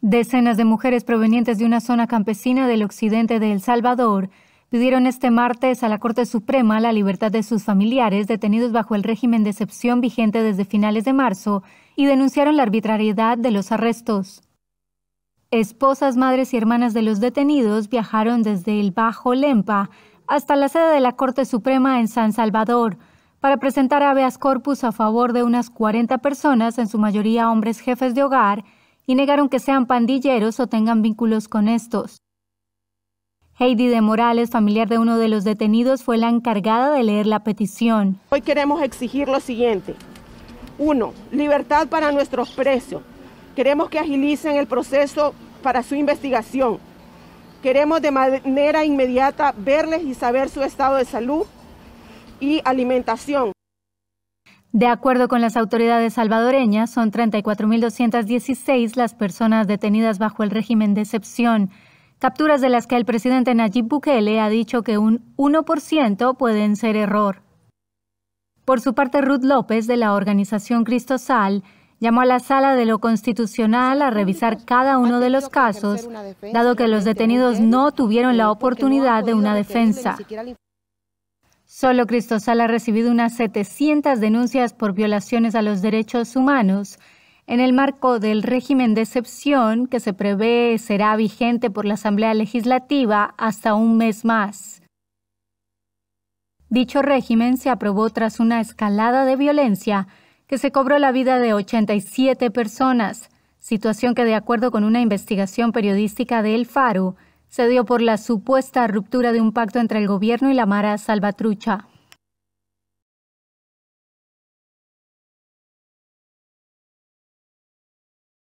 Decenas de mujeres provenientes de una zona campesina del occidente de El Salvador pidieron este martes a la Corte Suprema la libertad de sus familiares detenidos bajo el régimen de excepción vigente desde finales de marzo y denunciaron la arbitrariedad de los arrestos. Esposas, madres y hermanas de los detenidos viajaron desde el Bajo Lempa hasta la sede de la Corte Suprema en San Salvador para presentar habeas corpus a favor de unas 40 personas, en su mayoría hombres jefes de hogar, y negaron que sean pandilleros o tengan vínculos con estos. Heidi de Morales, familiar de uno de los detenidos, fue la encargada de leer la petición. Hoy queremos exigir lo siguiente. Uno, libertad para nuestros presos. Queremos que agilicen el proceso para su investigación. Queremos de manera inmediata verles y saber su estado de salud y alimentación. De acuerdo con las autoridades salvadoreñas, son 34.216 las personas detenidas bajo el régimen de excepción, capturas de las que el presidente Nayib Bukele ha dicho que un 1% pueden ser error. Por su parte, Ruth López, de la organización Cristosal, llamó a la sala de lo constitucional a revisar cada uno de los casos, dado que los detenidos no tuvieron la oportunidad de una defensa. Solo Cristosal ha recibido unas 700 denuncias por violaciones a los derechos humanos en el marco del régimen de excepción que se prevé será vigente por la Asamblea Legislativa hasta un mes más. Dicho régimen se aprobó tras una escalada de violencia que se cobró la vida de 87 personas, situación que de acuerdo con una investigación periodística de El Faro, se dio por la supuesta ruptura de un pacto entre el gobierno y la Mara Salvatrucha.